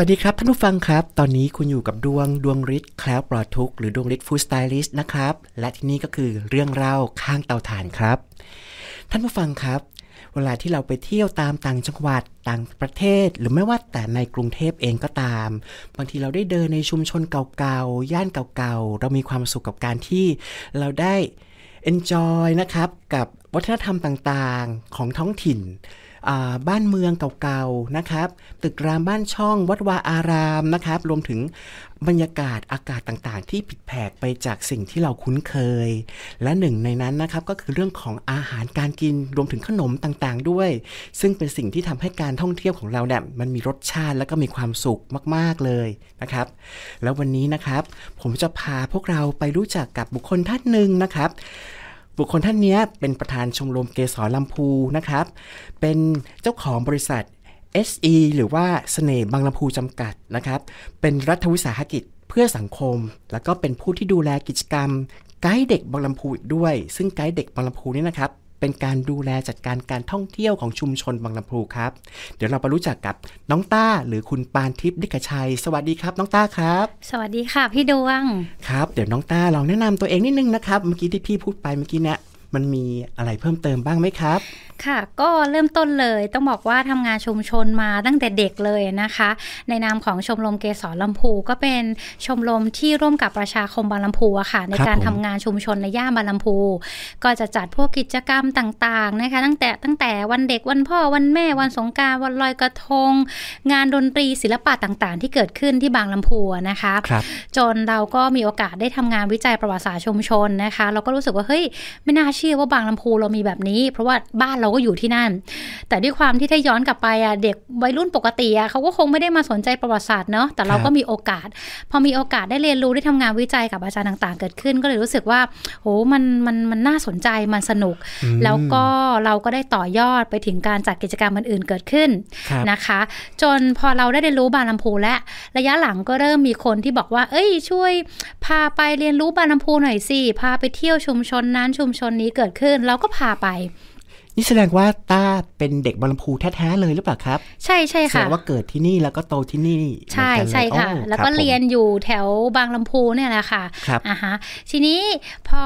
วัสดีครับ ท่านผู้ฟังครับตอนนี้คุณอยู่กับดวงดวงฤทธิ์แคล้วปลอดทุกหรือดวงฤทธิ์ฟู้ดสไตลิสต์นะครับ และที่นี่ก็คือเรื่องเล่า ข้างเตาถ่านครับ ท่านผู้ฟังครับ เวลาที่เราไปเที่ยวตามต่างจังหวัดต่างประเทศ หรือไม่ว่าแต่ในกรุงเทพเองก็ตาม บางทีเราได้เดินในชุมชนเก่าๆ ย่านเก่าๆ เรามีความสุขกับการที่เราได้ enjoy นะครับกับวัฒนธรรมต่างๆของท้องถิ่นบ้านเมืองเก่าๆ นะครับ ตึกรามบ้านช่อง วัดวาอาราม นะครับ รวมถึงบรรยากาศอากาศต่างๆ ที่ผิดแผกไปจากสิ่งที่เราคุ้นเคย และหนึ่ง ในนั้นนะครับก็คือเรื่องของอาหารการกิน รวมถึงขนมต่างๆ ด้วย ซึ่งเป็นสิ่งที่ทำให้การท่องเที่ยวของเราเนี่ยมันมีรสชาติและก็มีความสุขมาก ๆ เลยนะครับ แล้ววันนี้นะครับผมจะพาพวกเราไปรู้จักกับบุคคลท่านหนึ่งนะครับบุคคลท่านนี้เป็นประธานชมรมเกสรลำพูนะครับ เป็นเจ้าของบริษัท SE หรือว่าสเสน่ห์บางลำพูจำกัดนะครับ เป็นรัฐวิสาหกิจเพื่อสังคม แล้วก็เป็นผู้ที่ดูแลกิจกรรม ไกด์เด็กบางลำพูอีกด้วย ซึ่งไกด์เด็กบางลำพูนี่นะครับเป็นการดูแลจัดการการท่องเที่ยวของชุมชนบางลำพูครับ เดี๋ยวเราไปรู้จักกับน้องต้า หรือคุณปานทิพย์ดิกชัย สวัสดีครับ น้องต้าครับ สวัสดีค่ะพี่ดวง ครับเดี๋ยวน้องต้าลองแนะนำตัวเองนิดนึงนะครับ เมื่อกี้ที่พี่พูดไปเมื่อกี้เนะี่ย มันมีอะไรเพิ่มเติมบ้างไหมครับค่ะ ก็เริ่มต้นเลยต้องบอกว่าทำงานชุมชนมาตั้งแต่เด็กเลยนะคะ ในนามของชมรมเกษรลำพู ก็เป็นชมรมที่ร่วมกับประชาคมบางลำพูอะค่ะในการทำงานชุมชนในย่านบางลำพู ก็จะจัดพวกกิจกรรมต่างๆนะคะตั้งแต่ตั้งแต่วันเด็กวันพ่อวันแม่วันสงการวันลอยกระทง งานดนตรีศิลปะต่างๆ ที่เกิดขึ้นที่บางลำพูนะคะคจนเราก็มีโอกาสได้ทำงานวิจัยประวัติศาสตร์ชุมชนนะคะ เราก็รู้สึกว่าเฮ้ยไม่น่าเชื่อว่าบางลำพูเรามีแบบนี้เพราะว่าบ้านเราเราก็อยู่ที่นั่น แต่ด้วยความที่ถ้าย้อนกลับไปอ่ะ เด็กวัยรุ่นปกติอ่ะเขาก็คงไม่ได้มาสนใจประวัติศาสตร์เนาะ แต่เราก็มีโอกาส พอมีโอกาสได้เรียนรู้ได้ทำงานวิจัยกับอาจารย์ต่าง ๆ เกิดขึ้น ก็เลยรู้สึกว่าโห มัน มัน มันน่าสนใจ มันสนุก แล้วก็เราก็ได้ต่อยอดไปถึงการจัดกิจกรรมอื่นๆเกิดขึ้นนะคะ จนพอเราได้เรียนรู้บานลำพูและระยะหลังก็เริ่มมีคนที่บอกว่า เอ้ยช่วยพาไปเรียนรู้บานลำพูหน่อยสิ พาไปเที่ยวชุมชนนั้นชุมชนนี้เกิดขึ้น เราก็พาไปนี่แสดงว่าต้าเป็นเด็กบางลำพูแท้ๆเลยหรือเปล่าครับใช่ใช่ค่ะแสดงว่าเกิดที่นี่แล้วก็โตที่นี่ใช่ใช่ค่ะแล้วก็เรียนอยู่แถวบางลำพูเนี่ยแหละค่ะครับอ่ะฮะทีนี้พอ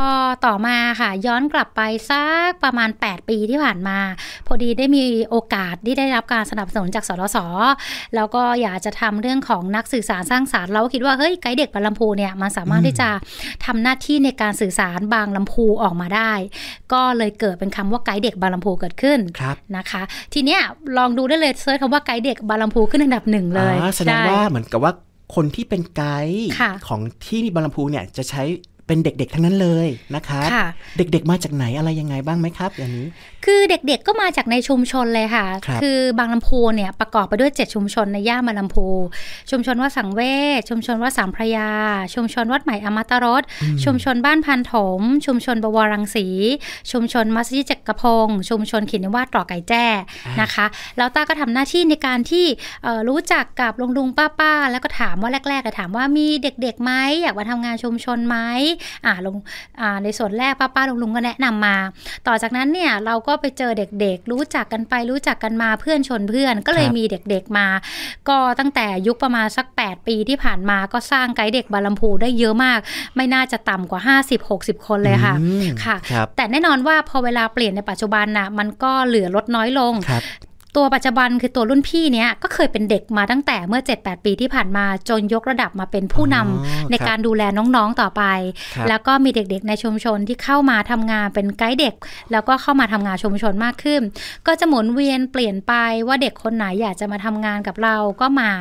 ต่อมาค่ะย้อนกลับไปสักประมาณ 8 ปีที่ผ่านมา พอดีได้มีโอกาสที่ได้รับการสนับสนุนจากสรสแล้วก็อยากจะทำเรื่องของนักสื่อสารสร้างสารรค์เราคิดว่าเฮ้ยไกด์เด็กบางลำพูเนี่ยมันสามารถที่จะทำหน้าที่ในการสื่อสารบางลำพูออกมาได้ ก็เลยเกิดเป็นคำว่าไกด์เด็กบางลำพูเกิดขึ้นนะคะ ทีเนี้ยลองดูได้เลยเซิร์ชคำว่าไกด์เด็กบาลำมพูขึ้นอันดับหนึ่งเลยแสดงว่าเหมือนกับว่าคนที่เป็นไกด์ของที่บาลำมพูเนี่ยจะใช้เป็นเด็กๆ ทั้งนั้นเลยนะคะคะ เด็กๆ มาจากไหนอะไรยังไงบ้างไหมครับอย่างนี้ คือเด็กๆ ก็มาจากในชุมชนเลยค่ะคคือบางลำพูเนี่ยประกอบไปด้วย7ชุมชนในย่ามาลำพูชุมชนวัดสังเวช ชุมชนวัดสามพระยาชุมชนวัดใหม่อมตะรสชุมชนบ้านพันถม ชุมชนบวรังสี ชุมชนมัสยิดจักรพงศ์ชุมชนขินวาตรอไก่แจ้นะคะแล้วตา ก็ทำหน้าที่ในการที่รู้จักกับลุงลุงป้าป้าแล้วก็ถามว่าแรก ๆ ก็ถามว่ามีเด็กๆไหมอยากมาทำงานชุมชนไหมอ่าลงอ่าในส่วนแรกป้าป้าลุงลุงก็แนะนำมา ต่อจากนั้นเนี่ยเราก็ไปเจอเด็กๆ รู้จักกันไปรู้จักกันมาเพื่อนชนเพื่อนก็เลยมีเด็กๆมา ก็ตั้งแต่ยุคประมาณสัก8ปีที่ผ่านมา ก็สร้างไกด์เด็กบาลัมพูได้เยอะมาก ไม่น่าจะต่ำกว่า 50-60 คนเลยค่ะ ค่ะ แต่แน่นอนว่าพอเวลาเปลี่ยนในปัจจุบันนะ่ะ มันก็เหลือลดน้อยลงตัวปัจจุบันคือตัวรุ่นพี่เนี้ยก็เคยเป็นเด็กมาตั้งแต่เมื่อ 7-8 ปีที่ผ่านมาจนยกระดับมาเป็นผู้นำ ในการดูแลน้องๆต่อไป แล้วก็มีเด็กๆในชุมชนที่เข้ามาทำงานเป็นไกด์เด็ก แล้วก็เข้ามาทำงานชุมชนมากขึ้น ก็จะหมุนเวียนเปลี่ยนไปว่าเด็กคนไหนอยากจะมาทำงานกับเราก็มา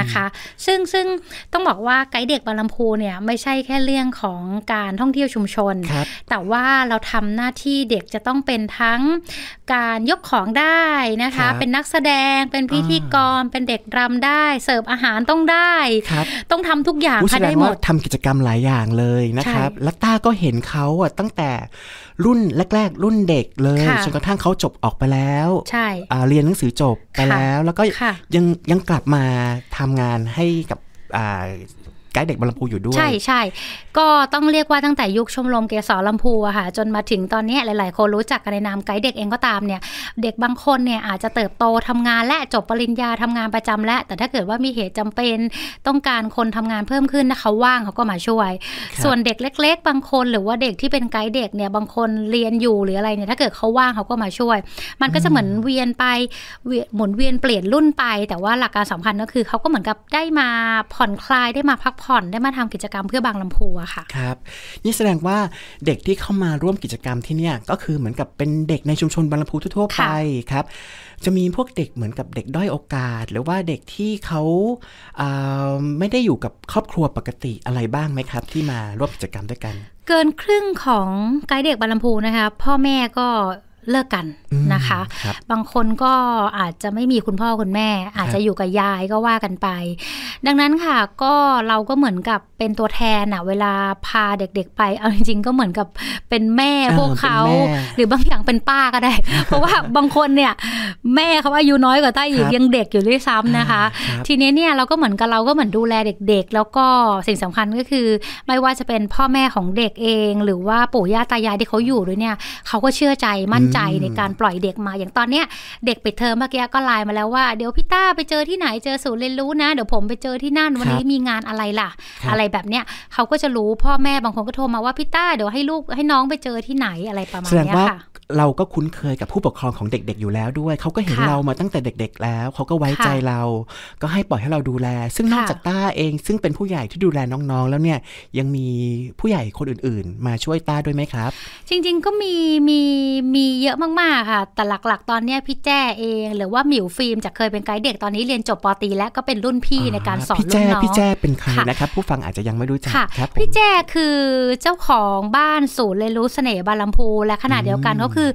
นะคะ ซึ่งซึ่งต้องบอกว่าไกด์เด็กบาลัมพูเนี่ยไม่ใช่แค่เรื่องของการท่องเที่ยวชุมชน แต่ว่าเราทำหน้าที่เด็กจะต้องเป็นทั้งการยกของได้นะคะเป็นนักแสดง เป็นพิธีกร เป็นเด็กรำได้ เสิร์ฟอาหารต้องได้ ต้องทำทุกอย่างค่ะได้หมดทำกิจกรรมหลายอย่างเลยนะครับแลัตต้าก็เห็นเขาอ่ะตั้งแต่รุ่นแรกๆรุ่นเด็กเลย จนกระทั่งเขาจบออกไปแล้วใช่เรียนหนังสือจบไปแล้ว แล้วก็ยังยังกลับมาทำงานให้กับไกด์เด็กบลำพูอยู่ด้วยใช่ใช่ก็ต้องเรียกว่าตั้งแต่ยุคชมรมเกษรลำพูอะค่ะจนมาถึงตอนนี้หลาย ๆ คนรู้จักกันในนามไกด์เด็กเองก็ตามเนี่ย เด็กบางคนเนี่ยอาจจะเติบโตทำงานและจบปริญญาทำงานประจำและแต่ถ้าเกิดว่ามีเหตุจำเป็นต้องการคนทำงานเพิ่มขึ้นนะเขาว่างเขาก็มาช่วย ส่วนเด็กเล็ก ๆ บางคนหรือว่าเด็กที่เป็นไกด์เด็กเนี่ยบางคนเรียนอยู่หรืออะไรเนี่ยถ้าเกิดเขาว่างเขาก็มาช่วย มันก็จะเหมือนเวียนไปหมุนเวียนเปลี่ยนรุ่นไปแต่ว่าหลักการสำคัญก็คือเขาก็เหมือนกับได้มาผ่อนคลายได้มาพักผ่อนได้มาทำกิจกรรมเพื่อบางลำพูอะค่ะครับนี่แสดงว่าเด็กที่เข้ามาร่วมกิจกรรมที่เนี่ยก็คือเหมือนกับเป็นเด็กในชุมชนบางลำพูทั่วไปครับ จะมีพวกเด็กเหมือนกับเด็กด้อยโอกาส หรือว่าเด็กที่เขาเาไม่ได้อยู่กับครอบครัวปกติอะไรบ้างไหมครับ ที่มาร่วมกิจกรรมด้วยกัน เกินครึ่งของไกด์เด็กบางลำพูนะคะพ่อแม่ก็เลิกกันนะคะบบางคนก็อาจจะไม่มีคุณพ่อคุณแม่ อาจจะอยู่กับยายก็ว่ากันไป ดังนั้นค่ะก็เราก็เหมือนกับเป็นตัวแทนอะเวลาพาเด็กๆไปเอาจริง ๆ ก็เหมือนกับเป็นแม่พวกเขา หรือบางอย่างเป็นป้าก็ได้ เพราะว่าบางคนเนี่ยแม่เขาอายุน้อยกว่าต้าอีกยังเด็กอยู่ด้วยซ้ำนะคะ ทีนี้เนี่ยเราก็เหมือนกับเราก็เหมือนดูแลเด็ก ๆ แล้วก็สิ่งสำคัญก็คือ ไม่ว่าจะเป็นพ่อแม่ของเด็กเอง หรือว่าปู่ย่าตายายที่เขาอยู่ด้วยเนี่ยเขาก็เชื่อใจมั่นใจในการปล่อยเด็กมาอย่างตอนเนี้ยเด็กปิดเทอมเมื่อกี้ก็ไลน์มาแล้วว่าเดี๋ยวพี่ต้า ไปเจอที่ไหนเจอศูนย์เรียนรู้นะเดี๋ยวผมไปเจอที่นั่นวันนี้มีงานอะไรล่ะ อะไรแบบเนี้ยเขาก็จะรู้พ่อแม่ บางคนก็โทรมาว่า พี่ต้า เดี๋ยวให้ลูกให้น้องไปเจอที่ไหนอะไรประมาณนี้ค่ะเราก็คุ้นเคยกับผู้ปกครองของเด็ก ๆ อยู่แล้วด้วยเขาก็เห็นเรามาตั้งแต่เด็ก ๆ แล้วเขาก็ไว้ใจเรา ก็ให้ปล่อยให้เราดูแล ซึ่งนอกจากต้าเอง ซึ่งเป็นผู้ใหญ่ที่ดูแลน้องๆ แล้วเนี่ยยังมีผู้ใหญ่คนอื่นๆ มาช่วยต้าด้วยไหมครับ จริง ๆก็มีมีมีเยอะมากๆค่ะแต่หลักๆตอนเนี้ยพี่แจ้เอง หรือว่าหมิวฟิล์มจากเคยเป็นไกด์เด็กตอนนี้เรียนจบปตีแล้วก็เป็นรุ่นพี่ในการสอนลูกน้องพี่แจ้เป็นใครนะครับผู้ฟังอาจจะยังไม่รู้จักครับพี่แจ้คือเจ้าของบ้านศูนย์เรียนรู้เสน่ห์บาลำพูและขนาดเดียวกันก็คือ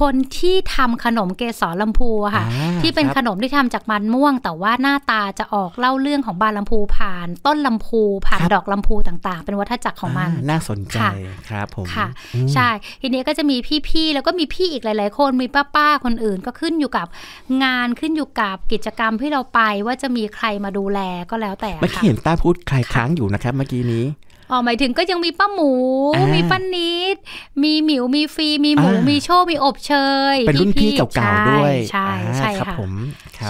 คนที่ทำขนมเกสรลำพูค่ะที่เป็นขนมที่ทำจากมันม่วง แต่ว่าหน้าตาจะออกเล่าเรื่องของบาลำพูผ่านต้นลำพูผ่านดอกลำพูต่างๆ เป็นวัฏจักรของมัน น่าสนใจครับผมค่ะ ใช่ ทีนี้ก็จะมีพี่ๆแล้วก็มีพี่อีกหลาย ๆ คนมีป้าๆคนอื่นก็ขึ้นอยู่กับ งานขึ้นอยู่กับกิจกรรมที่เราไป ว่าจะมีใครมาดูแลก็แล้วแต่เมื่อกี้เห็นต้าพูดใครค้างอยู่นะครับเมื่อกี้นี้อ๋อหมายถึงก็ยังมีป้าหมูมีป้านิดมีหมิวมีฟีมีหมู มีโชมีอบเชยเป็นรุ่นพี่เก่าๆด้วย ใช่ใช่ค่ะผม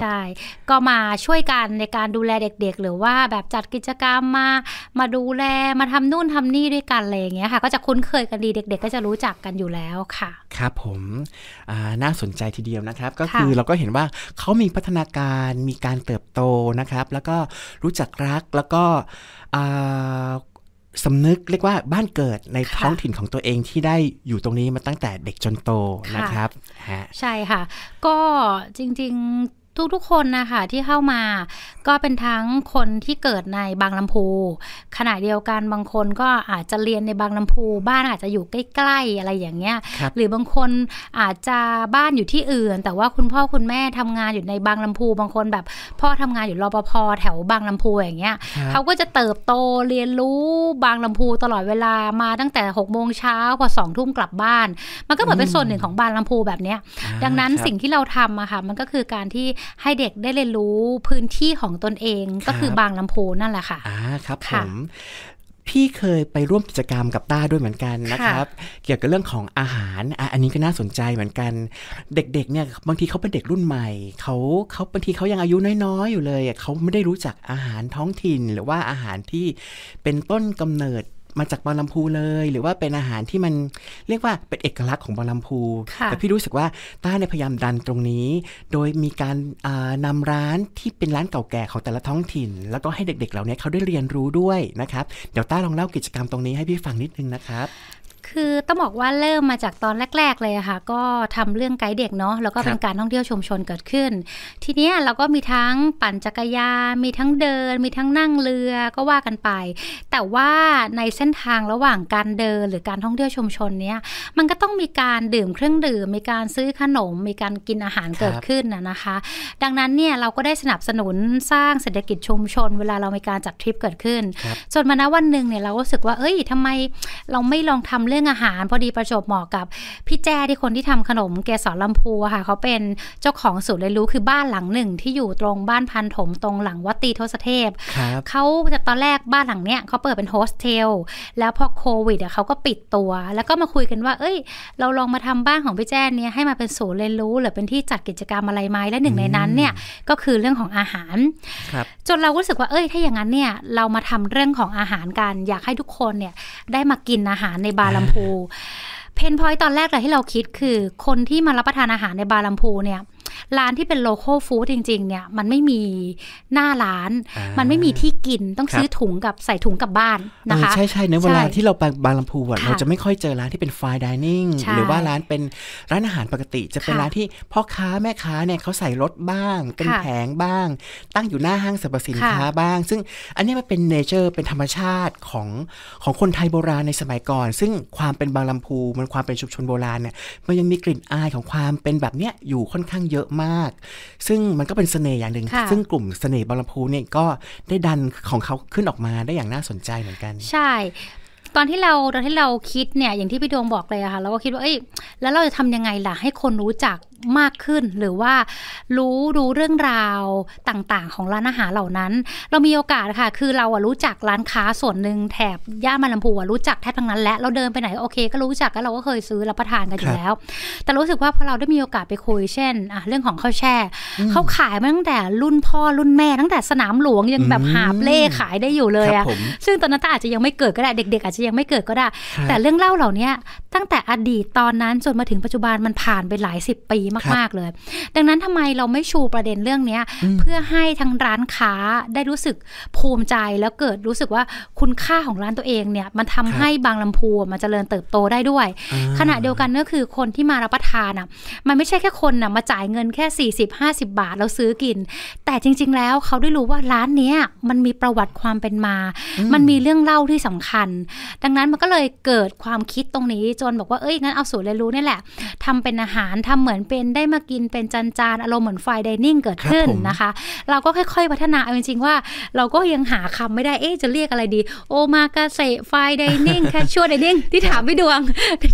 ใช่ก็มาช่วยกันในการดูแลเด็ก ๆ หรือว่าแบบจัดกิจกรรมมามาดูแลมาทำนู่นทำนี่ด้วยกันอะไรอย่างเงี้ยค่ะก็จะคุ้นเคยกันดีเด็ก ๆ ก็จะรู้จักกันอยู่แล้วค่ะ ครับผมน่าสนใจทีเดียวนะครับ ก็คือเราก็เห็นว่าเขามีพัฒนาการมีการเติบโตนะครับ แล้วก็รู้จักรักแล้วก็สำนึกเรียกว่าบ้านเกิดในท้องถิ่นของตัวเองที่ได้อยู่ตรงนี้มาตั้งแต่เด็กจนโตนะครับใช่ค่ะ ก็จริงทุกๆคนนะคะที่เข้ามาก็เป็นทั้งคนที่เกิดในบางลำพูขณะเดียวกันบางคนก็อาจจะเรียนในบางลำพูบ้านอาจจะอยู่ใกล้ ๆ อะไรอย่างเงี้ยรหรือบางคนอาจจะบ้านอยู่ที่อื่น แต่ว่าคุณพ่อคุณแม่ทำงานอยู่ในบางลำพูบางคนแบบพ่อทำงานอยู่รปภแถวบางลำพูอย่างเงี้ยเขาก็จะเติบโตเรียนรู้บางลำพูตลอดเวลามาตั้งแต่6กโมงเช้าพอสองทุ่มกลับบ้าน มันก็เหมือนเป็นส่วนหนึ่งของบางลำพูแบบเนี้ยดังนั้นสิ่งที่เราทำอะค่ะมันก็คือการที่ให้เด็กได้เรียนรู้พื้นที่ของตนเองก็คือบางลำโพนั่นแหละค่ะอ่าครับผมพี่เคยไปร่วมกิจกรรมกับต้าด้วยเหมือนกันนะครับ เกี่ยวกับเรื่องของอาหารออันนี้ก็น่าสนใจเหมือนกัน เด็กๆเนี่ยบางทีเขาเป็นเด็กรุ่นใหม่เขาเขาบางทีเขายังอายุน้อยๆอยู่เลยเขาไม่ได้รู้จักอาหารท้องถิ่น หรือว่าอาหารที่เป็นต้นกำเนิดมาจากบอลลัมพูเลย หรือว่าเป็นอาหารที่มันเรียกว่าเป็นเอกลักษณ์ของบอลลัมพูแต่พี่รู้สึกว่าต้าเนี่ยพยายามดันตรงนี้ โดยมีการนำร้านที่เป็นร้านเก่าแก่ของแต่ละท้องถิ่น แล้วก็ให้เด็กๆเหล่านี้เขาได้เรียนรู้ด้วยนะครับ เดี๋ยวต้าลองเล่ากิจกรรมตรงนี้ให้พี่ฟังนิดนึงนะครับคือต้องบอกว่าเริ่มมาจากตอนแรก ๆเลยค่ะก็ทำเรื่องไกด์เด็กเนาะแล้วก็เป็นการท่องเที่ยวชุมชนเกิดขึ้น ทีเนี้ยเราก็มีทั้งปั่นจักรยานมีทั้งเดิน มีทั้งนั่งเรือก็ว่ากันไป แต่ว่าในเส้นทางระหว่างการเดินหรือการท่องเที่ยวชุมชนเนี้ยมันก็ต้องมีการดื่มเครื่องดื่มมีการซื้อขนมมีการกินอาหารเกิดขึ้นนะคะ ดังนั้นเนี่ยเราก็ได้สนับสนุนสร้างเศรษฐกิจชุมชน เวลาเรามีการจัดทริปเกิดขึ้นจนมาณวันหนึ่งเนี่ยเราก็รู้สึกว่าเอ้ยทำไมเราไม่ลองทำเรื่องอาหารพอดีประจบเหมาะกับพี่แจ้ที่คนที่ทำขนมเกสรลำพูค่ะเขาเป็นเจ้าของศูนย์เรียนรู้คือบ้านหลังหนึ่งที่อยู่ตรงบ้านพันถมตรงหลังวัดตีทศเทพเขาจะตอนแรกบ้านหลังเนี้ยเขาเปิดเป็นโฮสเทลแล้วพอโควิดอะเขาก็ปิดตัว แล้วก็มาคุยกันว่า เอ้ย เราลองมาทำบ้านของพี่แจ้เนี้ยให้มาเป็นศูนย์เรียนรู้หรือเป็นที่จัดกิจกรรมอะไรไหมและหนึ่งในนั้นเนี่ยก็คือเรื่องของอาหารรจนเรารู้สึกว่าเอ้ยถ้าอย่างนั้นเนี่ยเรามาทำเรื่องของอาหารกันอยากให้ทุกคนเนี่ยได้มากินอาหารในบารัมพูเพนพอยตอนแรกเลยที่เราคิดคือ คนที่มารับประทานอาหารในบาลัมพูเนี่ยร้านที่เป็นโลโก้ฟู้ดจริงๆ เนี่ย มันไม่มีหน้าร้าน มันไม่มีที่กิน ต้องซื้อถุงกับใส่ถุงกลับบ้านนะคะใช่ใช่ในเวลาที่เราไปบางลำพูเราจะไม่ค่อยเจอร้านที่เป็นฟายดิเนิ่งหรือว่าร้านเป็นร้านอาหารปกติ จะเป็นร้านที่พ่อค้าแม่ค้าเนี่ยเขาใส่รถบ้างเป็นแผงบ้าง ตั้งอยู่หน้าห้างสรรพสินค้าบ้าง ซึ่งอันนี้มันเป็นเนเจอร์เป็นธรรมชาติของของคนไทยโบราณในสมัยก่อน ซึ่งความเป็นบางลำพูมันความเป็นชุมชนโบราณเนี่ยมันยังมีกลิ่นอายของความเป็นแบบเนี้ยอยู่ค่อนข้างเยอะมากซึ่งมันก็เป็นสเสน่ห์อย่างหนึ่ง ซึ่งกลุ่มสเสน่ห์บอลพูเนี่ยก็ได้ดันของเขาขึ้นออกมาได้อย่างน่าสนใจเหมือนกัน ใช่ ตอนที่เราตอนที่เราคิดเนี่ยอย่างที่พี่ดวงบอกเลยอะค่ะ เราก็คิดว่า เอ้ยแล้วเราจะทำยังไงล่ะให้คนรู้จักมากขึ้นหรือว่า รู้รู้เรื่องราวต่างๆ ของร้านอาหารเหล่านั้น เรามีโอกาสค่ะ คือเราอะรู้จักร้านค้าส่วนหนึ่งแถบย่ามาลำพูอะรู้จักแทบทั้งนั้นและเราเดินไปไหนโอเคก็รู้จักก็เราก็เคยซื้อรับประทานกันอยู่แล้ว แต่รู้สึกว่าพอเราได้มีโอกาสไปคุยเช่นอ่ะเรื่องของข้าวแช่เขาขายมาตั้งแต่รุ่นพ่อรุ่นแม่ตั้งแต่สนามหลวงยังแบบหาบเล่ขายได้อยู่เลยอะซึ่งตอนนั้นตาอาจจะยังไม่เกิดก็ได้เด็กๆ อาจจะยังไม่เกิดก็ได้ แต่เรื่องเล่าเหล่านี้ตั้งแต่อดีตตอนนั้นจนมาถึงปัจจุบันมันผ่านไปหลายสิบปีมากๆเลย ดังนั้นทำไมเราไม่ชูประเด็นเรื่องเนี้ยเพื่อให้ทางร้านค้าได้รู้สึกภูมิใจแล้วเกิดรู้สึกว่าคุณค่าของร้านตัวเองเนี่ยมันทำให้บางลำพูมันจเจริญเติบโตได้ด้วย ขณะเดียวกันก็คือคนที่มารับประทานอ่ะมันไม่ใช่แค่คนนะมาจ่ายเงินแค่ 40 50 บาทแล้วซื้อกิน แต่จริง ๆแล้วเขาได้รู้ว่าร้านเนี้ยมันมีประวัติความเป็นมา มันมีเรื่องเล่าที่สำคัญ ดังนั้นมันก็เลยเกิดความคิดตรงนี้จนบอกว่าเอ้ยงั้นเอาสูตรเรียนรู้นี่แหละ ทำเป็นอาหารทำเหมือนเป็นนได้มากินเป็นจานๆอารมณ์เหมือนไฟดิเนิ่งเกิดขึ้นนะคะ เราก็ค่อย ๆ พัฒนาเอาจริงๆ ว่า เราก็ยังหาคำไม่ได้เอ๊จะเรียกอะไรดีโอมากาเซไฟดิเนิ่งแคชชววดิเนิ่งที่ถามพี่ดวง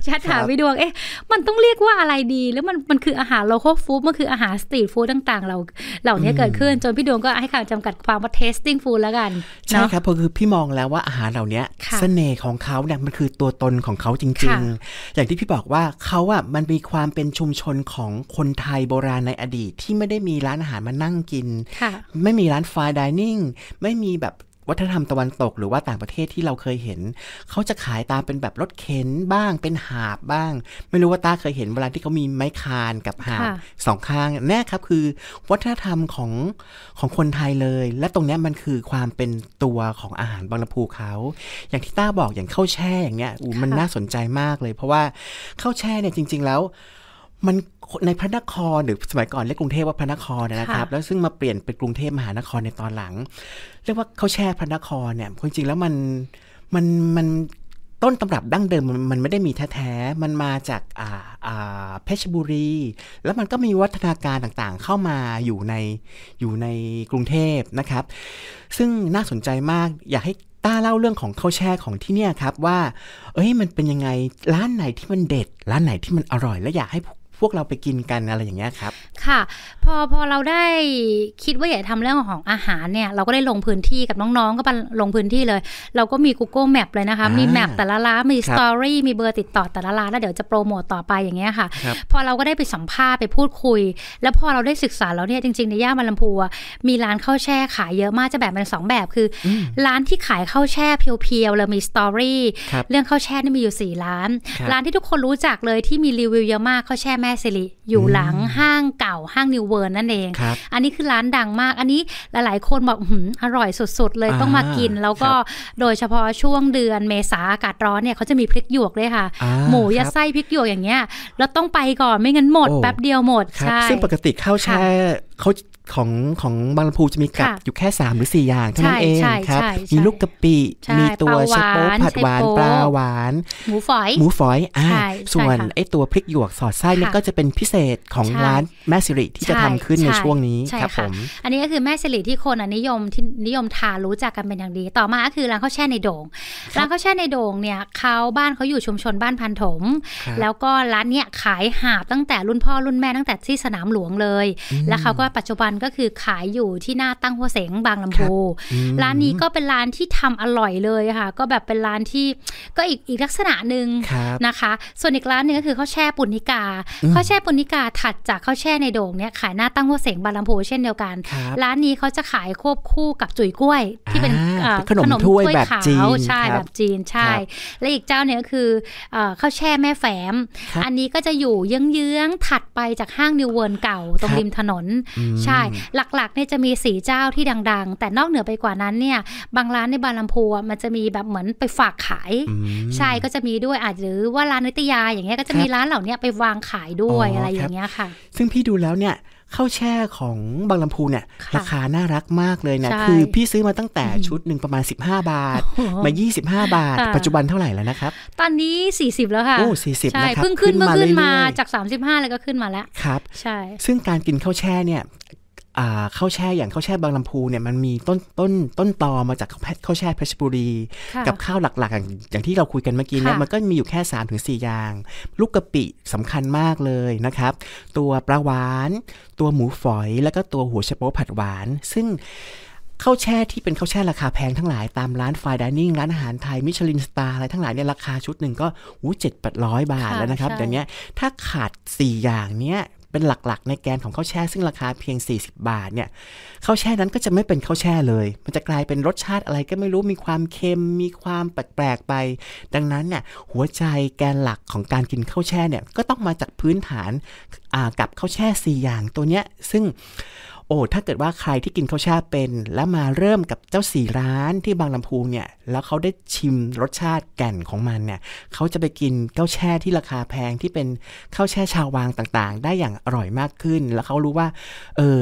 แชทถามพี่ดวงเอ๊ะมันต้องเรียกว่าอะไรดีแล้วมันมันคืออาหารโลคอลฟู้ดมันคืออาหารสตรีทฟู้ดต่างๆเราเหล่านี้เกิดขึ้น จนพี่ดวงก็ให้คำจำกัดความว่าเทสติ้งฟู้ดแล้วกันใช่ครับเพราะคือพี่มองแล้วว่าอาหารเหล่านี้เสน่ห์ของเขาเนี่ยมันคือตัวตนของเขาจริง ๆ อย่างที่พี่บอกว่าเขาอ่ะมันมีความเป็นชุมชนของคนไทยโบราณในอดีตที่ไม่ได้มีร้านอาหารมานั่งกิน ไม่มีร้านฟายดินิ่ง ไม่มีแบบวัฒนธรรมตะวันตกหรือว่าต่างประเทศที่เราเคยเห็น เขาจะขายตามเป็นแบบรถเข็นบ้าง เป็นหาบบ้าง ไม่รู้ว่าตาเคยเห็นเวลาที่เขามีไม้คานกับหาบสองข้าง แน่ครับคือวัฒนธรรมของของคนไทยเลย และตรงนี้มันคือความเป็นตัวของอาหารบางลำพูเขา อย่างที่ต้าบอกอย่างข้าวแช่อย่างเงี้ยอูมันน่าสนใจมากเลย เพราะว่าข้าวแช่เนี่ยจริงๆแล้วมันในพระนครหรือสมัยก่อนเรียกกรุงเทพว่าพระนครนะครับ แล้วซึ่งมาเปลี่ยนเป็นกรุงเทพมหานครในตอนหลัง เรียกว่าเขาแช่พระนครเนี่ยคจริงๆแล้วมันมันมันต้นตำรับดั้งเดิมมันไม่ได้มีแท้ๆมันมาจากอ่าอ่าเพชรบุรี แล้วมันก็มีวัฒนาการต่างๆ เข้ามาอยู่ในอยู่ในกรุงเทพนะครับ ซึ่งน่าสนใจมากอยากให้ต้าเล่าเรื่องของข้าวแช่ของที่เนี่ยครับว่าเอ้ยมันเป็นยังไงร้านไหนที่มันเด็ดร้านไหนที่มันอร่อยและอยากให้พวกเราไปกินกันอะไรอย่างเงี้ยครับ ค่ะ พอ พอเราได้คิดว่าอยากทำเรื่องของอาหารเนี่ยเราก็ได้ลงพื้นที่กับน้องๆก็ไปลงพื้นที่เลย เราก็มี Google Map เลยนะคะ มีแมปแต่ละร้านมีสตอรี่มีเบอร์ติดต่อแต่ละร้านแล้วเดี๋ยวจะโปรโมตต่อไปอย่างเงี้ยค่ะ พอเราก็ได้ไปสัมภาษณ์ไปพูดคุย แล้วพอเราได้ศึกษาแล้วเนี่ยจริงๆ ในย่านมาลำพูมีร้านข้าวแช่ขายเยอะมากจะแบ่งเป็น2 แบบคือ ร้านที่ขายข้าวแช่เพียวๆแล้วมีสตอรี่เรื่องข้าวแช่นี่มีอยู่4ร้าน ร้านที่ทุกคนรู้จักเลยที่มีรีวิวเยอะมากข้าวแช่แม่สิริอยู่หลังห้างเก่าห้างนิวเวิร์นนั่นเอง อันนี้คือร้านดังมาก อันนี้หลาย ๆ คนบอกอร่อยสุด ๆ เลยต้องมากิน แล้วก็โดยเฉพาะช่วงเดือนเมษาอากาศร้อนเนี่ยเขาจะมีพริกหยวกด้วยค่ะ หมูยัดไส้พริกหยวกอย่างเงี้ยแล้วต้องไปก่อนไม่งั้นหมดแป๊บเดียวหมดใช่ซึ่งปกติข้าวแช่เขาของของบางลำพูจะมีกับอยู่แค่ 3 หรือ 4 อย่างเท่านั้นเองครับ มีลูกกะปิมีตัวชาโป๊ผัดหวาน ปลาหวาน หมูฝอยหมูฝอยอ่าส่วนไอตัวพริกหยวกสอดไส้นี่ก็จะเป็นพิเศษของร้านแม่สิริที่จะทำขึ้นในช่วงนี้ครับผม อันนี้ก็คือแม่สิริ ที่คนนิยมที่นิยมทานรู้จักกันเป็นอย่างดี ต่อมาก็คือร้านข้าวแช่ในโด่งร้านข้าวแช่ในโด่งเนี่ยเขาบ้านเขาอยู่ชุมชนบ้านพันถมแล้วก็ร้านเนี่ยขายหาบตั้งแต่รุ่นพ่อรุ่นแม่ตั้งแต่ที่สนามหลวงเลย แล้วเขาก็ปัจจุบันก็คือขายอยู่ที่หน้าตั้งหัวเสงบางลำพู ร้านนี้ก็เป็นร้านที่ทำอร่อยเลยค่ะ ก็แบบเป็นร้านที่ก็อีกอีกลักษณะหนึ่งนะคะ ส่วนอีกร้านนึงก็คือข้าวแช่ปุณิกาข้าวแช่ปุณิกาถัดจากข้าวแช่ในโด่งเนี่ยขายหน้าตั้งหัวเสงบางลำพูเช่นเดียวกัน ร้านนี้เขาจะขายควบคู่กับจุ๋ยกล้วยที่เป็นขนมถ้วยแบบจีนใช่แบบจีนใช่ และอีกเจ้าเนี่ยก็คือข้าวแช่แม่แฝมอันนี้ก็จะอยู่เยื้องๆ ถัดไปจากห้างนิวเวิร์นเก่าตรงริมถนน ใช่หลักๆเนี่ยจะมีสีเจ้าที่ดังๆ แต่นอกเหนือไปกว่านั้นเนี่ย บางร้านในบางลำพูมันจะมีแบบเหมือนไปฝากขาย ใช่ก็จะมีด้วยอาจหรือว่าร้านนิตยาอย่างเงี้ยก็จะมีร้านเหล่านี้ไปวางขายด้วยอะไรอย่างเงี้ยค่ะ ซึ่งพี่ดูแล้วเนี่ยข้าวแช่ของบางลำพูเนี่ย ราคาน่ารักมากเลยนะคือ พี่ซื้อมาตั้งแต่ชุดหนึ่งประมาณ15 บาท มา 25 บาท ปัจจุบันเท่าไหร่แล้วนะครับตอนนี้ 40แล้วค่ะโอ้40นะครับเพิ่งขึ้นมาขึ้นมาจาก35แล้วก็ขึ้นมาแล้วครับใช่ซึ่งการกินข้าวแช่เนี่ยข้าวแช่อย่างข้าวแช่บางลำพูเนี่ยมันมีต้น ต้นต้นตอมาจากข้าวแช่เพชรบุรีกับข้าวหลักๆอย่างอย่างที่เราคุยกันเมื่อกี้เนี่ยมันก็มีอยู่แค่3าถึงสอย่าง ลูกกะปิสำคัญมากเลยนะครับ ตัวปลาหวาน ตัวหมูฝอย แล้วก็ตัวหัวชะโปผัดหวาน ซึ่งข้าวแช่ที่เป็นข้าวแช่ราคาแพงทั้งหลายตามร้านฟายดินิ่งร้านอาหารไทยมิชลินสตาร์อะไรทั้งหลายเนี่ยราคาชุดหนึ่งก็หูเจ็ดแปดร้อยบาทแล้วนะครับ อย่างเนี้ยถ้าขาด 4 อย่างเนี้ยเป็นหลักๆ ในแกนของข้าวแช่ซึ่งราคาเพียง 40 บาทเนี่ยข้าวแช่นั้นก็จะไม่เป็นข้าวแช่เลย มันจะกลายเป็นรสชาติอะไรก็ไม่รู้มีความเค็มมีความแปลกๆไป ดังนั้นเนี่ยหัวใจแกนหลักของการกินข้าวแช่เนี่ยก็ต้องมาจากพื้นฐานกับข้าวแช่4อย่างตัวเนี้ยซึ่งโอ้ ถ้าเกิดว่าใครที่กินข้าวแช่เป็น แล้วมาเริ่มกับเจ้าสี่ร้านที่บางลำพูเนี่ย แล้วเขาได้ชิมรสชาติแก่นของมันเนี่ย เขาจะไปกินข้าวแช่ที่ราคาแพงที่เป็นข้าวแช่ชาววางต่างๆ ได้อย่างอร่อยมากขึ้น แล้วเขารู้ว่า เออ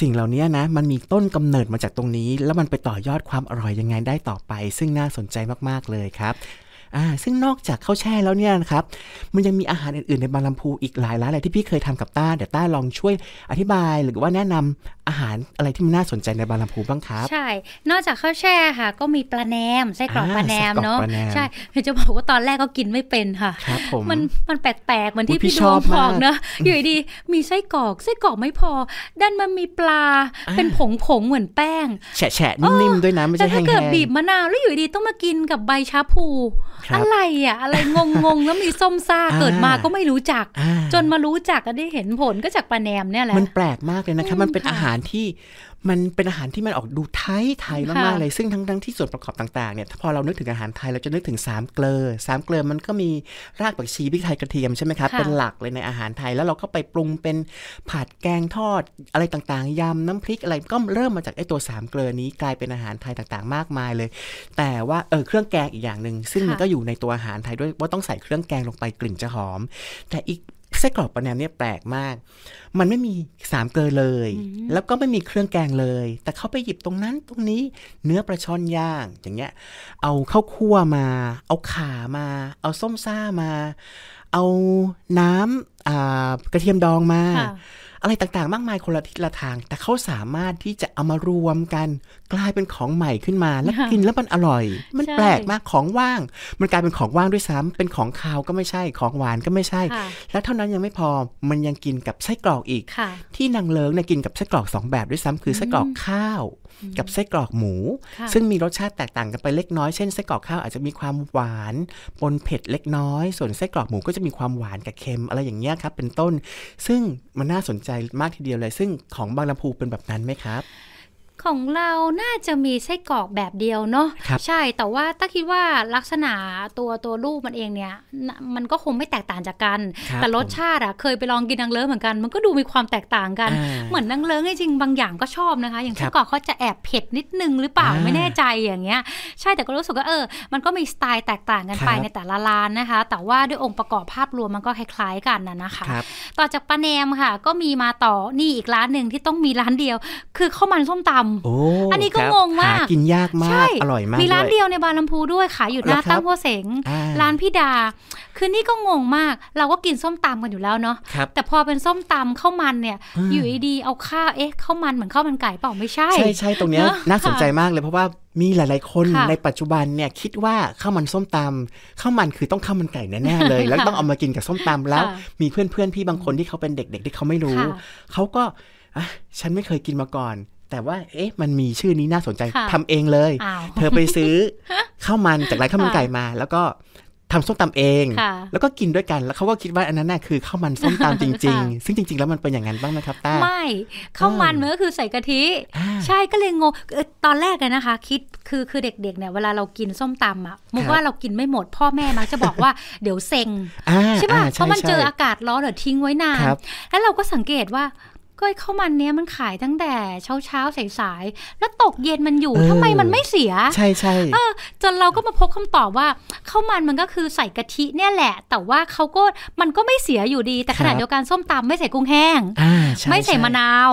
สิ่งเหล่านี้นะ มันมีต้นกำเนิดมาจากตรงนี้ แล้วมันไปต่อยอดความอร่อยยังไงได้ต่อไป ซึ่งน่าสนใจมากๆเลยครับอ่า ซึ่งนอกจากข้าวแช่แล้วเนี่ยนะครับ มันยังมีอาหารอื่นๆในบางลำพูอีกหลายร้านเลยที่พี่เคยทำกับต้า เดี๋ยวต้าลองช่วยอธิบาย หรือว่าแนะนำอาหารอะไรที่มันน่าสนใจในบางลำพูบ้างครับ ใช่ นอกจากข้าวแช่ค่ะ ก็มีปลาแหนม ไส้กรอกปลาแหนมเนาะ ใช่เจะบอกว่าตอนแรกก็กินไม่เป็นค่ะครับผมมันมันแปลกๆเหมือนที่พี่ชอบบอกเนาะ อยู่ดี มีไส้กรอก ไส้กรอกไม่พอ ด้านมันมีปลา เป็นผงผงเหมือนแป้ง แฉะแฉะนิ่มๆด้วยนะไม่ใช่แห้งแต่ถ้าเกิดบีบมะนาวแล้วอยู่ดีต้องมากินกับใบชาพูอะไรอ่ะ อะไรงงงงแล้วมีส้มซ่าเกิดมาก็ไม่รู้จัก จนมารู้จักก็ได้เห็นผลก็จากปลาแหนมเนี่ยแหละมันแปลกมากเลยนะครับมันเป็นอาหารที่มันเป็นอาหารที่มันออกดูไทยไทยมากๆเลยซึ่งทั้งทั้งที่ส่วนประกอบต่างๆเนี่ยพอเรานึกถึงอาหารไทย เราจะนึกถึงสามเกลือสามเกลือมันก็มีรากผักชีพริกไทยกระเทียมใช่ไหมครับเป็นหลักเลยในอาหารไทยแล้วเราก็ไปปรุงเป็นผัดแกงทอดอะไรต่างๆยำน้ำพริกอะไรก็เริ่มมาจากไอ้ตัวสามเกลือนี้ กลายเป็นอาหารไทยต่างๆ มากมายเลย แต่ว่าเออเครื่องแกงอีกอย่างหนึ่งซึ่งมันก็อยู่ในตัวอาหารไทยด้วยว่าต้องใส่เครื่องแกงลงไปกลิ่นจะหอม แต่อีกไส้กรอกปลาแนมเนี่ยแปลกมาก มันไม่มีสามเกลือเลย แล้วก็ไม่มีเครื่องแกงเลย แต่เขาไปหยิบตรงนั้นตรงนี้ เนื้อปลาช่อนย่าง อย่างเงี้ย เอาข้าวคั่วมา เอาขามา เอาส้มซ่ามา เอาน้ำกระเทียมดองมาอะไรต่างๆมากมายคนละทิศละทางแต่เขาสามารถที่จะเอามารวมกันกลายเป็นของใหม่ขึ้นมาแล้วกินแล้วมันอร่อย มันแปลกมากของว่าง มันกลายเป็นของว่างด้วยซ้ำ เป็นของคาวก็ไม่ใช่ของหวานก็ไม่ใช่ แล้วเท่านั้นยังไม่พอมันยังกินกับไส้กรอกอีก ที่นางเลิงเนี่ยกินกับไส้กรอก2แบบด้วยซ้ำคือไส้กรอกข้าว กับไส้กรอกหมู ซึ่งมีรสชาติแตกต่างกันไปเล็กน้อยเช่นไส้กรอกข้าวอาจจะมีความหวานปนเผ็ดเล็กน้อย ส่วนไส้กรอกหมูก็จะมีความหวานกับเค็มอะไรอย่างเงี้ยครับเป็นต้น ซึ่งมันน่าสนใจมากทีเดียวเลย ซึ่งของบางลำพูเป็นแบบนั้นไหมครับของเราน่าจะมีไส้กรอกแบบเดียวเนาะ ใช่แต่ว่าถ้าคิดว่าลักษณะตัวตัวลูกมันเองเนี่ย มันก็คงไม่แตกต่างจากกัน แต่รสชาติอะเคยไปลองกินนางเลิ้งเหมือนกัน มันก็ดูมีความแตกต่างกัน เหมือนนางเลิ้งจริงบางอย่างก็ชอบนะคะ อย่างไส้กรอกเขาจะแอบเผ็ดนิดนึงหรือเปล่า ไม่แน่ใจอย่างเงี้ย ใช่แต่ก็รู้สึกว่าเออ มันก็มีสไตล์แตกต่างกันไปในแต่ละร้านนะคะ แต่ว่าด้วยองค์ประกอบภาพรวมมันก็คล้ายๆกันนะนะคะ ต่อจากป้าแนมค่ะ ก็มีมาต่อ นี่อีกร้านหนึ่งที่ต้องมีร้านเดียว คือข้าวมันส้มตำำออันนี้ก็งงมากกินยากมากอร่อยมากมีร้านเดียวในบางลำพูด้วยขายอยู่หน้าตั้งพัวเสง ร้านพี่ดา คือนี่ก็งงมาก เราก็กินส้มตำกันอยู่แล้วเนาะแต่พอเป็นส้มตำข้าวมันเนี่ยอยู่ดีเอาข้าวเอ๊ะข้าวมันเหมือนข้าวมันไก่เปล่าไม่ใช่ใช่ใช่ตรงเนี้ยน่าสนใจมากเลยเพราะว่ามีหลายๆคนในปัจจุบันเนี่ยคิดว่าข้าวมันส้มตำข้าวมันคือต้องข้าวมันไก่แน่ๆเลย แล้วต้องเอามากินกับส้มตำแล้ว มีเพื่อนๆพี่บางคนที่เขาเป็นเด็กๆที่เขาไม่รู้เขาก็ฉันไม่เคยกินมาก่อนแต่ว่าเอ๊ะมันมีชื่อนี้น่าสนใจทำเองเลย เธอไปซื้อข้าวมันจากร้านข้าวมันไก่มา แล้วก็ทำส้มตำเองแล้วก็กินด้วยกันแล้วเขาก็คิดว่าอันนั้นน่ะ คือข้าวมันส้มตำจริง ๆ ซึ่งจริงๆแล้วมันเป็นอย่างนั้นบ้างไหมครับต้าไม่ข้าวมันมันก็คือใส่กะทิ ใช่ก็เลยงงตอนแรกนะคะ คิดคือคือเด็กๆเนี่ยเวลาเรากินส้มตำอ่ะมุกว่าเรากินไม่หมดพ่อแม่มักจะบอกว่าเดี๋ยวเซ็งใช่ป่ะเพราะมันเจออากาศร้อนหรือทิ้งไว้นานแล้วเราก็สังเกตว่าก็ไอข้าวมันเนี้ยมันขายตั้งแต่เช้าเช้าสายสายแล้วตกเย็นมันอยู่ทำไมมันไม่เสีย ใช่ใช่จนเราก็มาพบคำตอบว่าข้าวมันมันก็คือใส่กะทิเนี่ยแหละ แต่ว่าเขาก็มันก็ไม่เสียอยู่ดีแต่ขนาดเดียวกันส้มตำไม่ใส่กุ้งแห้งไม่ใส่มะนาว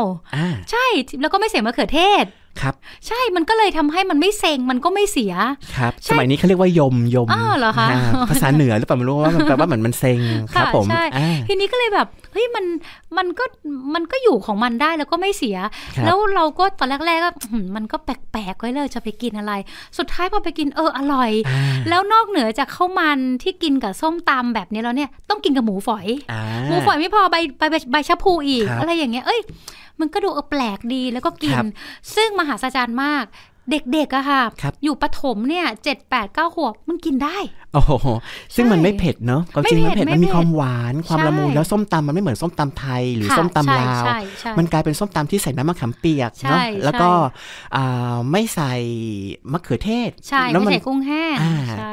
ใช่แล้วก็ไม่ใส่มะเขือเทศครับใช่ มันก็เลยทำให้มันไม่เซ็ง มันก็ไม่เสีย ครับ สมัยนี้เขาเรียกว่ายมยมอ๋อเหรอคะ ภาษาเหนือหรือเปล่าไม่รู้ว่ามันแปลว่าเหมือนมันเซ็งครับผมใช่ทีนี้ก็เลยแบบ เฮ้ย มัน มันก็ มันก็อยู่ของมันได้แล้วก็ไม่เสีย แล้วเราก็ตอนแรกๆก็มันก็แปลกๆไว้เลย จะไปกินอะไร สุดท้ายพอไปกินเอออร่อย แล้วนอกเหนือจากข้าวมันที่กินกับส้มตำแบบนี้แล้วเนี่ย ต้องกินกับหมูฝอย หมูฝอยไม่พอใบใบใบชะพูอีกอะไรอย่างเงี้ย เอ้ยมันก็ดูแปลกดีแล้วก็กินซึ่งมหาศาลมากเด็กๆอะค่ะอยู่ปฐมเนี่ยเจ็ดแปดเก้าขวบมันกินได้ โอ้โหซึ่งมันไม่เผ็ดเนอะก็จริงมันเผ็ดมันมีความหวานความละมุนแล้วส้มตำมันไม่เหมือนส้มตำไทยหรือส้มตำลาว มันกลายเป็นส้มตำที่ใส่น้ำมะขามเปียกเนาะแล้วก็ไม่ใส่มะเขือเทศแล้วม่ใส่กุ้งแห้ง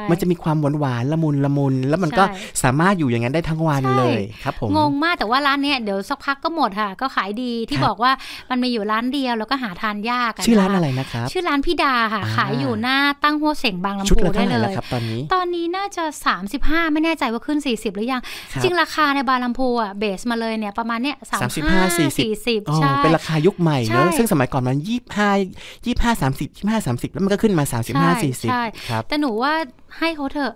มันจะมีความหวานหวานละมุนละมุนแล้วมันก็สามารถอยู่อย่างนั้นได้ทั้งวันเลยครับผมงงมากแต่ว่าร้านเนี้ยเดี๋ยวสักพักก็หมดค่ะก็ขายดีที่บอกว่ามันมีอยู่ร้านเดียว แล้วก็หาทานยากชื่อร้านอะไรนะครับชื่อร้านพิดาค่ะ ขายอยู่หน้าตั้งหัวเสงบางลำพูได้เลยตอนนี้ ตอนนี้น่าจะ 35 ไม่แน่ใจว่าขึ้น 40 หรือยังจริงราคาในบางลำพูอ่ะเบสมาเลยเนี่ยประมาณเนี้ยสามสิบห้าสี่สิบใช่เป็นราคายุคใหม่เนอะซึ่งสมัยก่อนมันยี่ห้ายี่ห้าสามสิบยี่ห้าสามสิบแล้วมันก็ขึ้นมาสามสิบห้าสี่สิบครับแต่หนูว่าให้เขาเถอะ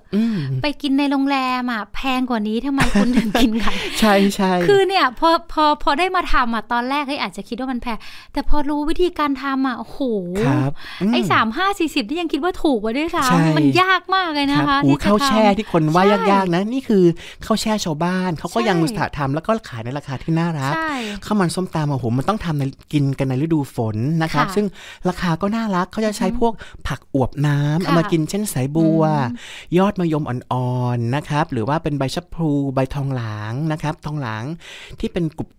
ไปกินในโรงแรมอ่ะแพงกว่านี้ทำไมคุณถึงกินกันใช่ใช่คือเนี่ย พอพอพอได้มาทำอ่ะตอนแรกเฮ้ยอาจจะคิดว่ามันแพงแต่พอรู้วิธีการทำอ่ะโอ้โหไอ้สามห้าสี่สิบที่ยังคิดว่าถูกว่าด้วยซ้ำมันยากมากเลยนะคะที่ข้าวแช่ที่คนว่ายากๆนะนี่คือข้าวแช่ชาวบ้านเขาก็ยังาทำแล้วก็ขายในราคาที่น่ารักข้าวมันส้มตามาผมมันต้องทำในกินกันในฤดูฝนนะครับ ซึ่งราคาก็น่ารักเขาจะใช้พวกผักอวบน้ำเอามากิน เช่นสายบัวยอดมะยมอ่อนๆนะครับ หรือว่าเป็นใบชะพลูใบทองหลางนะครับ ทองหลางที่เป็นกลุ่ม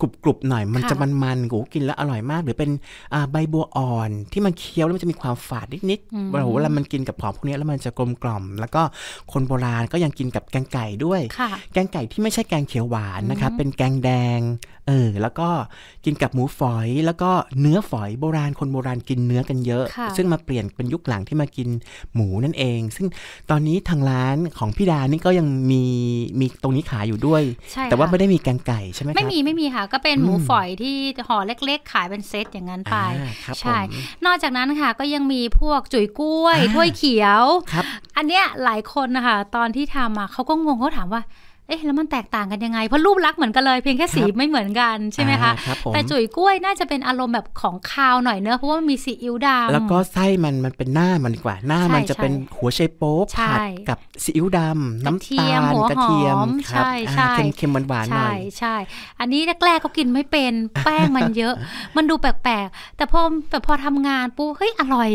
กรุบกรุบหน่อยมันจะมันมันกูกินแล้ว อร่อยมาก หรือเป็นใบบัวอ่อน ที่มันเคี้ยวแล้วมันจะมีความฝาดนิดๆโอ้โหเวลามันกินกับของพวกนี้แล้วมันจะกลมกล่อม แล้วก็คนโบราณก็ยังกินกับแกงไก่ด้วยแกงไก่ที่ไม่ใช่แกงเขียวหวานนะครับเป็นแกงแดงเออแล้วก็กินกับหมูฝอยแล้วก็เนื้อฝอยโบราณคนโบราณกินเนื้อกันเยอะ ซึ่งมาเปลี่ยนเป็นยุคหลังที่มากินหมูนั่นเอง ซึ่งตอนนี้ทางร้านของพี่ดานี่ก็ยังมีมีตรงนี้ขายอยู่ด้วย แต่ว่าไม่ได้มีแกงไก่ใช่ไหมไม่มีไม่มีค่ะก็เป็นหมูฝอยที่ห่อเล็กๆ ขายเป็นเซตอย่างนั้นไปใช่นอกจากนั้นค่ะก็ยังมีพวกจุ๋ยกล้วย ถ้วยเขียว อันเนี้ยหลายคนนะคะตอนที่ทำมาเขาก็งงเขาถามว่าเอ๊ะแล้วมันแตกต่างกันยังไง เพราะรูปลักษณ์เหมือนกันเลยเพียงแค่สีไม่เหมือนกัน ใช่ไหมคะคแต่จุ๋ยกล้วยน่าจะเป็นอารมณ์แบบของคาวหน่อยเนอะ เพราะว่ามันมีซีอิ๊วดำแล้วก็ไส้มันมันเป็นหน้ามันกว่า หน้ามันจะเป็นหัวไชโป๊กผัดกับซีอิ๊วดำน้ำตาลกระเทียมใช่ใช่เค็มๆหวานๆหน่อยใช่ใช่อันนี้แรกๆก็กินไม่เป็นแป้งมันเยอะ มันดูแปลกๆแต่พอแต่พอทำงานปูเฮ้ยอร่อย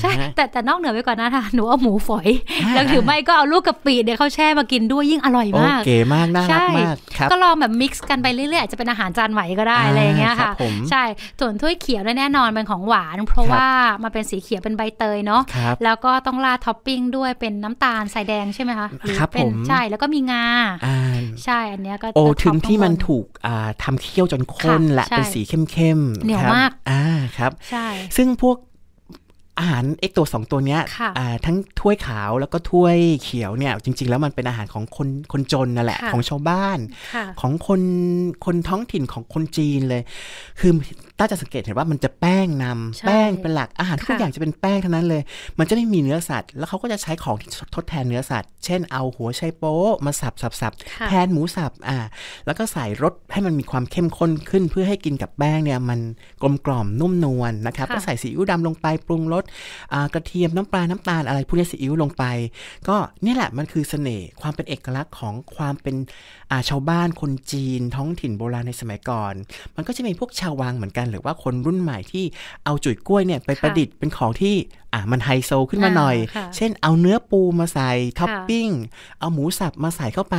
ใช่แต่แต่นอกเหนือไปกว่านั้นค่ะหนูเอาหมูฝอยแล้วถือไม่ก็เอาลูกกะปิเดี๋ยวเขาแช่มากินด้วยยิ่งอร่อยมากเก๋มากน่ารักมากครับก็ลองแบบมิกซ์กันไปเรื่อยๆอาจจะเป็นอาหารจานไหวก็ได้อะไรเงี้ยค่ะใช่ส่วนถ้วยเขียวแน่นอนเป็นของหวานเพราะว่ามาเป็นสีเขียวเป็นใบเตยเนาะแล้วก็ต้องราท็อปปิ้งด้วยเป็นน้ำตาลสายแดงใช่ไหมคะครับผมใช่แล้วก็มีงาใช่อันเนี้ยก็โอ้ถึงที่มันถูกทำเคี่ยวจนข้นและเป็นสีเข้มๆเหนียวมากอ่าครับใช่ซึ่งพวกอาหารเอกตัวสองตัวเนี้ยทั้งถ้วยขาวแล้วก็ถ้วยเขียวเนี่ย จริงๆ แล้วมันเป็นอาหารของคนคนจนนั่นแหละของชาวบ้านของคนคนท้องถิ่นของคนจีนเลยคือต้าจะสังเกตเห็นว่ามันจะแป้งนำแป้งเป็นหลัก อาหารทุกอย่างจะเป็นแป้งทั้งนั้นเลย มันจะไม่มีเนื้อสัตว์แล้วเขาก็จะใช้ของที่ทดแทนเนื้อสัตว์ เช่นเอาหัวไชโป๊มาสับสับสับแทนหมูสับอ่าแล้วก็ใส่รสให้มันมีความเข้มข้นขึ้น เพื่อให้กินกับแป้งเนี่ยมันกลมกล่อมนุ่มนวลนะครับก็ใส่ซีอิ๊วดำลงไปปรุงรสกระเทียมน้ำปลาน้ำตาลอะไรพวกนี้ซีอิ๊วลงไป ก็เนี่แหละมันคือเสน่ห์ความเป็นเอกลักษณ์ของความเป็นชาวบ้านคนจีน ท้องถิ่นโบราณในสมัยก่อนมันก็จะมีพวกชาววังเหมือนกันหรือว่าคนรุ่นใหม่ที่เอาจุยกล้วยเนี่ย ไปประดิษฐ์เป็นของที่ อ่ะมันไฮโซขึ้นมาหน่อย เช่นเอาเนื้อปูมาใส่ท็อปปิ้ง เอาหมูสับมาใส่เข้าไป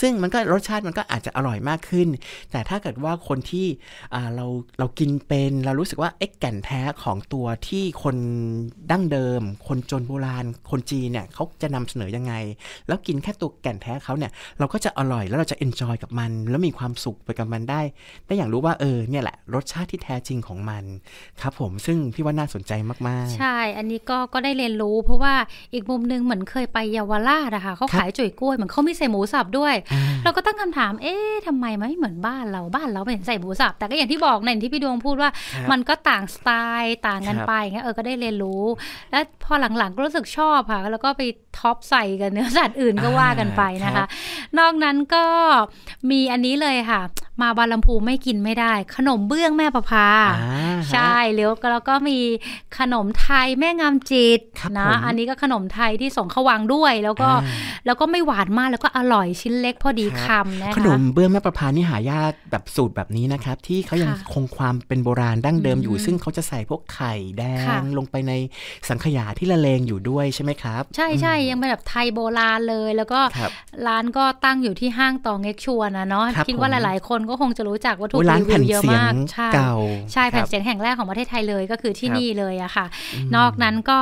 ซึ่งมันก็รสชาติมันก็อาจจะอร่อยมากขึ้น แต่ถ้าเกิดว่าคนที่ อ่าเราเรากินเป็นเรารู้สึกว่าเอ๊ะแก่นแท้ของตัวที่คนดั้งเดิม คนจนโบราณ คนจีนเนี่ยเขาจะนำเสนอยังไง แล้วกินแค่ตัวแก่นแท้เขาเนี่ยเราก็จะอร่อยแล้วเราจะเอนจอยกับมันแล้วมีความสุขไปกับมันได้ ได้อย่างรู้ว่าเออเนี่ยแหละรสชาติที่ที่แท้จริงของมันครับ ผมซึ่งพี่ว่าน่าสนใจมากๆ ใช่อันนี้ก็ก็ได้เรียนรู้เพราะว่าอีกมุมนึงเหมือนเคยไปเยาวราชนะคะเขาขายจุ๋ยกล้วยเหมือนเขามีใส่หมูสับด้วย เราก็ตั้งคำถามเอ๊ะทำไมไม่เหมือนบ้านเราบ้านเราไม่เห็นใส่หมูสับแต่ก็อย่างที่บอกในที่พี่ดวงพูดว่ามันก็ต่างสไตล์ต่างกันไปงี้เออก็ได้เรียนรู้ และพอหลังๆก็รู้สึกชอบค่ะ แล้วก็ไปท็อปใส่กันเนื้อสัตว์อื่นก็ว่ากันไปนะคะ นอกนั้นก็มีอันนี้เลยค่ะมาบาลำพูไม่กินไม่ได้ ขนมเบื้องแม่ประภาใช่แล้วก็แล้วก็มีขนมไทยแม่งาม จิตนะอันนี้ก็ขนมไทยที่ส่งเขาวังด้วยแล้วก็แล้วก็ไม่หวานมากแล้วก็อร่อยชิ้นเล็กพอดีคำนะคะขนมเบื้องแม่ ประภานี่หายากแบบสูตรแบบนี้นะครับ ที่เขายังคงความเป็นโบราณดั้งเดิมอยู่ ซึ่งเขาจะใส่พวกไข่แดงลงไปในสังขยาที่ละเลงอยู่ด้วยใช่ไหมครับ ใช่ใช่ยังเป็นแบบไทยโบราณเลย แล้วก็ร้านก็ตั้งอยู่ที่ห้างตองเอ็กชวนนะเนาะคิดว่าหลายๆคนก็คงจะรู้จักวัตถุรีวิวเยอะมากใช่ใช่แผ่นเสียงแห่งแรกของประเทศไทยเลยก็คือที่นี่เลยอะค่ะ นอกนั้นก็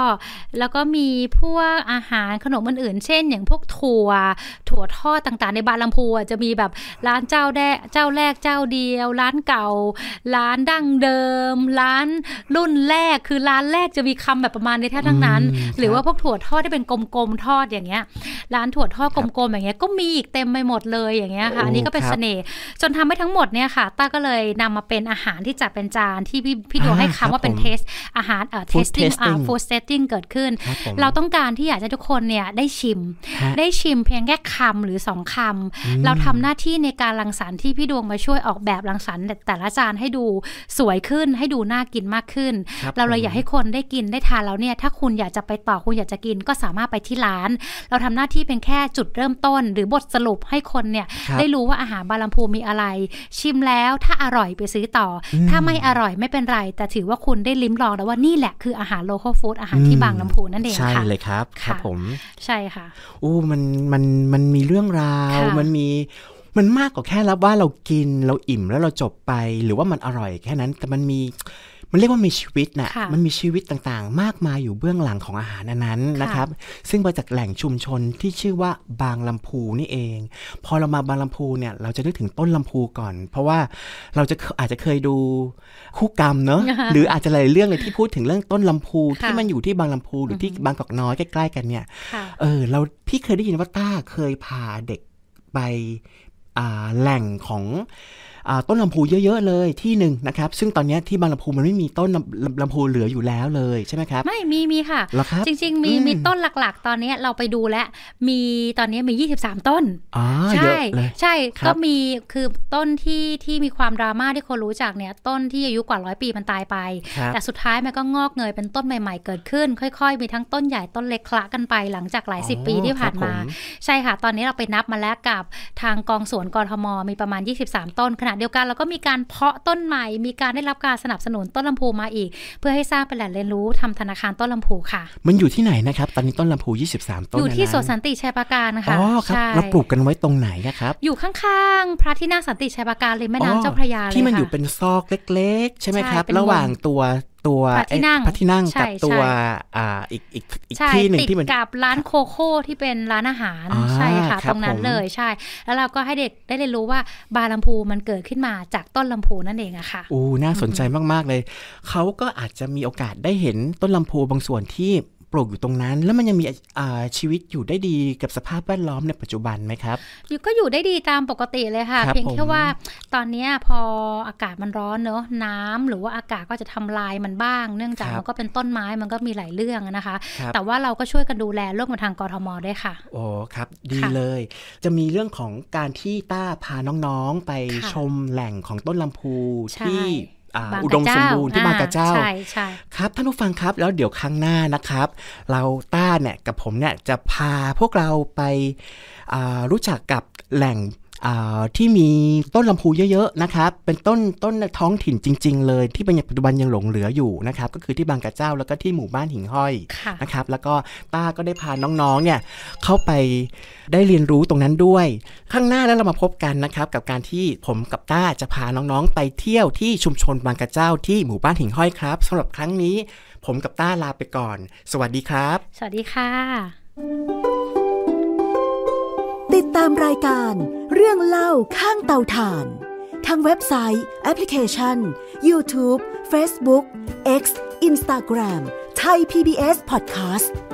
แล้วก็มีพวกอาหารขนมอื่นๆเช่น อย่างพวกถั่วถั่วทอดต่างๆ ในบานลำพูจะมีแบบร้านเจ้าแรกเจ้าแรกเจ้าเดียว ร้านเก่า ร้านดั้งเดิม ร้านรุ่นแรกคือร้านแรกจะมีคำแบบประมาณในแท้ทั้งนั้น หรือว่าพวกถั่วทอดที่เป็นกลมๆทอดอย่างเงี้ยร้านถั่วทอดกลมๆอย่างเงี้ย ก็มีอีกเต็มไปหมดเลย อย่างเงี้ยค่ะอันนี้ก็เป็นเสน่ห์จนทำไม่ทั้งหมดเนี่ยค่ะต้าก็เลยนำมาเป็นอาหารที่จัดเป็นจานที่พี่พี่ดวงให้คำว่าเป็นเทสอาหารเอ่อเทสติ้งอ่าฟูสเตติ้งเกิดขึ้น เราต้องการที่อยากจะทุกคนเนี่ยได้ชิมได้ชิมเพียงแค่คำหรือสองคำเราทำหน้าที่ในการรังสรรค์ที่พี่ดวงมาช่วยออกแบบรังสรรค์แต่ละจานให้ดูสวยขึ้น ให้ดูน่ากินมากขึ้น เราเลยอยากให้คนได้กินได้ทานแล้วเนี่ยถ้าคุณอยากจะไปต่อคุณอยากจะกินก็สามารถไปที่ร้าน เราทำหน้าที่เป็นแค่จุดเริ่มต้น หรือบทสรุปให้คนเนี่ยได้รู้ว่าอาหารบาลัมพูมีอะไรชิมแล้วถ้าอร่อยไปซื้อต่อ ถ้าไม่อร่อยไม่เป็นไรแต่ถือว่าคุณได้ลิ้มลอง แล้วว่านี่แหละคืออาหารโลคอลฟู้ดอาหารที่บางลำพูนั่นเองค่ะใช่เลยครับครับ ผม ใช่ค่ะอู้มันมันมันมีเรื่องราว มันมีมันมากกว่าแค่รับ ว่าเรากินเราอิ่มแล้วเราจบไปหรือว่ามันอร่อยแค่นั้น แต่มันมีมันเรียกว่ามีชีวิตนะะมันมีชีวิตต่างๆ มากมายอยู่เบื้องหลังของอาหารนั้นนะครับ ซึ่งมาจากแหล่งชุมชนที่ชื่อว่าบางลำพูนี่เอง พอเรามาบางลำพูเนี่ยเราจะนึกถึงต้นลำพูก่อน เพราะว่าเราจะอาจจะเคยดูคู่กรรมเนอะหรืออาจจะอลไยเรื่องเลยที่พูดถึงเรื่องต้นลำพูที่มันอยู่ที่บางลำพูหรือที่บางกอกน้อยใกล้ๆกันเนี่ย เออเราพี่เคยได้ยินว่าต้าเคยพาเด็กไปแหล่งของต้นลำพูเยอะๆเลยที่หนึ่งนะครับซึ่งตอนนี้ที่บางลำพูมันไม่มีต้นลำพูเหลืออยู่แล้วเลยใช่ไหมครับไม่มี มีค่ะจริงๆ มีมีต้นหลักๆ ตอนนี้เราไปดูแลมีตอนนี้มี 23 ต้นใช่ ใช่ ก็มีคือต้นที่ที่มีความดราม่าที่คนรู้จักเนี่ยต้นที่อายุกว่าร้อยปีมันตายไป แต่สุดท้ายมันก็งอกเงยเป็นต้นใหม่ๆเกิดขึ้นค่อยๆ มีทั้งต้นใหญ่ต้นเล็กคละกันไปหลังจากหลายสิบปีที่ผ่านมา ใช่ค่ะ ตอนนี้เราไปนับมาแล้วกับทางกองสวนกรทมมีประมาณ 23 ต้นขนาดเดียวกันเราก็มีการเพาะต้นใหม่ มีการได้รับการสนับสนุนต้นลำพูมาอีก เพื่อให้สร้างเป็นแหล่งเรียนรู้ทำธนาคารต้นลำพูค่ะ มันอยู่ที่ไหนนะครับตอนนี้ต้นลำพู 23ต้นอยู่ที่สวนสันติชัยปราการนะคะ อ๋อ ครับเราปลูกกันไว้ตรงไหนนะครับ อยู่ข้างๆพระที่นั่งสันติชัยปราการเลยแม่น้ำเจ้าพระยาที่มันอยู่เป็นซอกเล็กๆ ใช่ไหมครับ ระหว่างตัวตัวที่นั่งพระที่นั่งกับตัวอ่าอีกอีกอีกที่หนึ่งที่มันกับร้านโคโค่ที่เป็นร้านอาหาร ใช่ค่ะตรงนั้นเลยใช่ แล้วเราก็ให้เด็กได้เรียนรู้ว่าบาร์ลำพูมันเกิดขึ้นมาจากต้นลำพูนั่นเองอะค่ะ อู้น่าสนใจมากๆเลย เขาก็อาจจะมีโอกาสได้เห็นต้นลำพูบางส่วนที่ปลูกอยู่ตรงนั้นแล้วมันยังมีชีวิตอยู่ได้ดีกับสภาพแวดล้อมในปัจจุบันไหมครับ อยู่ก็อยู่ได้ดีตามปกติเลยค่ะ เพียงแค่ว่าตอนนี้พออากาศมันร้อนเนอะน้ำหรือว่าอากาศก็จะทำลายมันบ้าง เนื่องจากมันก็เป็นต้นไม้มันก็มีหลายเรื่องนะคะ แต่ว่าเราก็ช่วยกันดูแลเรื่องของทางกรทมได้ค่ะโอ้ครับ ดีเลย จะมีเรื่องของการที่ต้าพาน้องๆไปชมแหล่งของต้นลำพูที่อุดมสมบูรณ์ที่บางกระเจ้า ใช่ใช่ครับท่านผู้ฟังครับ แล้วเดี๋ยวครั้งหน้านะครับ เราต้าเนี่ยกับผมเนี่ย จะพาพวกเราไปรู้จักกับแหล่งที่มีต้นลำพูเยอะๆนะครับ เป็นต้นต้นท้องถิ่นจริง ๆ เลยที่ปัจจุบันยังหลงเหลืออยู่นะครับ ก็คือที่บางกระเจ้าแล้วก็ที่หมู่บ้านหิ่งห้อยนะครับ แล้วก็ป้าก็ได้พาน้องๆเนี่ยเข้าไปได้เรียนรู้ตรงนั้นด้วย ข้างหน้าแล้วเรามาพบกันนะครับ กับการที่ผมกับต้าจะพาน้องๆ ไปเที่ยวที่ชุมชนบางกระเจ้าที่หมู่บ้านหิ่งห้อยครับสำหรับครั้งนี้ผมกับต้าลาไปก่อน สวัสดีครับ สวัสดีค่ะติดตามรายการเรื่องเล่าข้างเตาถ่านทางเว็บไซต์ แอปพลิเคชัน YouTube Facebook X Instagram ไทย PBS Podcast เ